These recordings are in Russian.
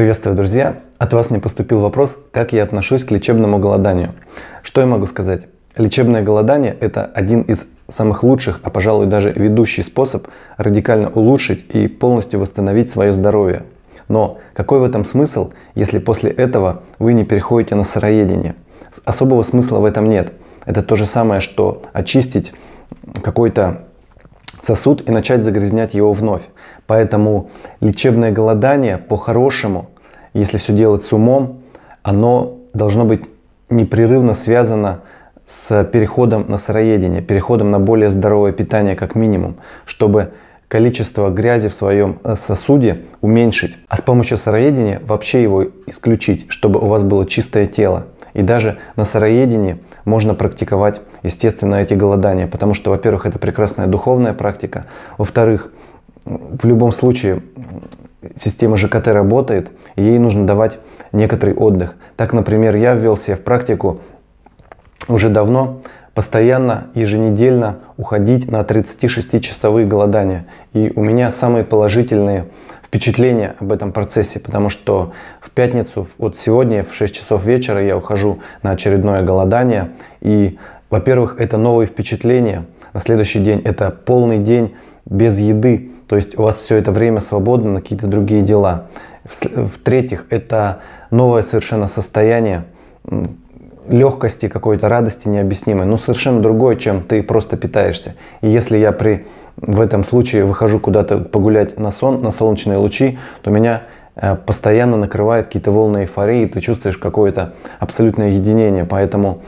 Приветствую, друзья! От вас не поступил вопрос, как я отношусь к лечебному голоданию. Что я могу сказать? Лечебное голодание – это один из самых лучших, а пожалуй даже ведущий способ радикально улучшить и полностью восстановить свое здоровье. Но какой в этом смысл, если после этого вы не переходите на сыроедение? Особого смысла в этом нет. Это то же самое, что очистить какой-то сосуд и начать загрязнять его вновь. Поэтому лечебное голодание по-хорошему, если все делать с умом, оно должно быть непрерывно связано с переходом на сыроедение, переходом на более здоровое питание как минимум, чтобы количество грязи в своем э, сосуде уменьшить, а с помощью сыроедения вообще его исключить, чтобы у вас было чистое тело. И даже на сыроедении можно практиковать, естественно, эти голодания, потому что, во-первых, это прекрасная духовная практика, во-вторых, в любом случае система ЖКТ работает, и ей нужно давать некоторый отдых. Так, например, я ввел себе в практику уже давно постоянно, еженедельно уходить на 36-часовые голодания. И у меня самые положительные впечатление об этом процессе, потому что в пятницу, вот сегодня в 6 часов вечера я ухожу на очередное голодание. И, во-первых, это новые впечатления. На следующий день это полный день без еды. То есть у вас все это время свободно на какие-то другие дела. В-третьих, это новое совершенно состояние легкости, какой-то радости необъяснимой, но ну, совершенно другое, чем ты просто питаешься. И если я при в этом случае выхожу куда-то погулять на сон, на солнечные лучи, то меня э, постоянно накрывает какие-то волны эйфории, ты чувствуешь какое-то абсолютное единение. Поэтому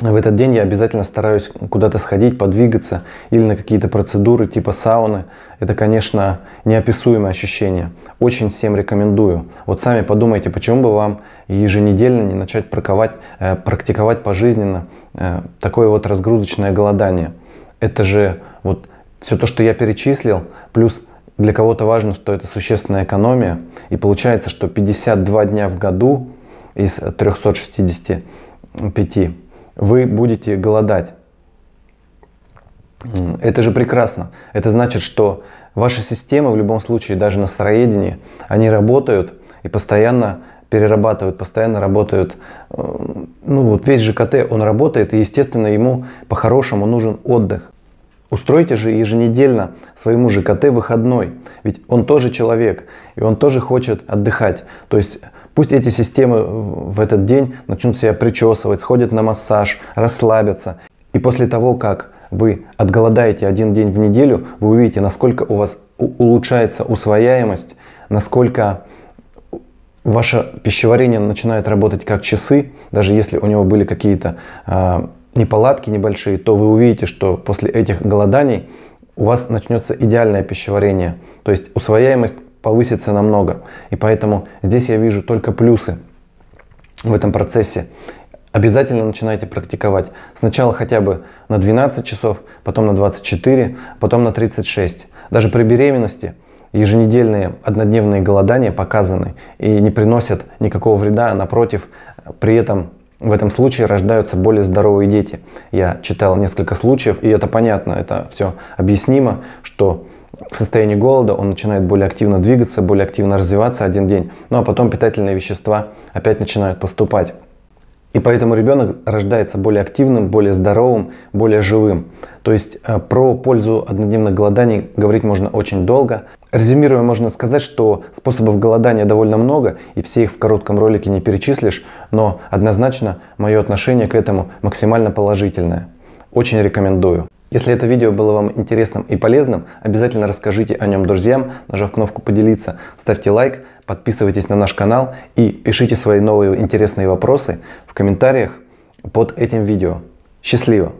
в этот день я обязательно стараюсь куда-то сходить, подвигаться или на какие-то процедуры типа сауны. Это, конечно, неописуемое ощущение. Очень всем рекомендую. Вот сами подумайте, почему бы вам еженедельно не начать э, практиковать пожизненно э, такое вот разгрузочное голодание – это же вот все то, что я перечислил, плюс для кого-то важно, что это существенная экономия. И получается, что 52 дня в году из 365 вы будете голодать. Это же прекрасно. Это значит, что ваши системы в любом случае, даже на сыроедении, они работают и постоянно перерабатывают, постоянно работают. Э, ну вот весь ЖКТ, он работает, и естественно ему по-хорошему нужен отдых. Устройте же еженедельно своему ЖКТ выходной, ведь он тоже человек, и он тоже хочет отдыхать. То есть пусть эти системы в этот день начнут себя причесывать, сходят на массаж, расслабятся. И после того, как вы отголодаете один день в неделю, вы увидите, насколько у вас улучшается усвояемость, насколько ваше пищеварение начинает работать как часы, даже если у него были какие-то э, неполадки небольшие, то вы увидите, что после этих голоданий у вас начнется идеальное пищеварение, то есть усвояемость повысится намного. И поэтому здесь я вижу только плюсы в этом процессе. Обязательно начинайте практиковать. Сначала хотя бы на 12 часов, потом на 24, потом на 36. Даже при беременности – Еженедельные однодневные голодания показаны и не приносят никакого вреда, а напротив, при этом в этом случае рождаются более здоровые дети. Я читал несколько случаев, и это понятно, это все объяснимо, что в состоянии голода он начинает более активно двигаться, более активно развиваться один день, ну а потом питательные вещества опять начинают поступать. И поэтому ребенок рождается более активным, более здоровым, более живым. То есть э, про пользу однодневных голоданий говорить можно очень долго. Резюмируя, можно сказать, что способов голодания довольно много, и все их в коротком ролике не перечислишь, но однозначно мое отношение к этому максимально положительное. Очень рекомендую. Если это видео было вам интересным и полезным, обязательно расскажите о нем друзьям, нажав кнопку «Поделиться», ставьте лайк, подписывайтесь на наш канал и пишите свои новые интересные вопросы в комментариях под этим видео. Счастливо!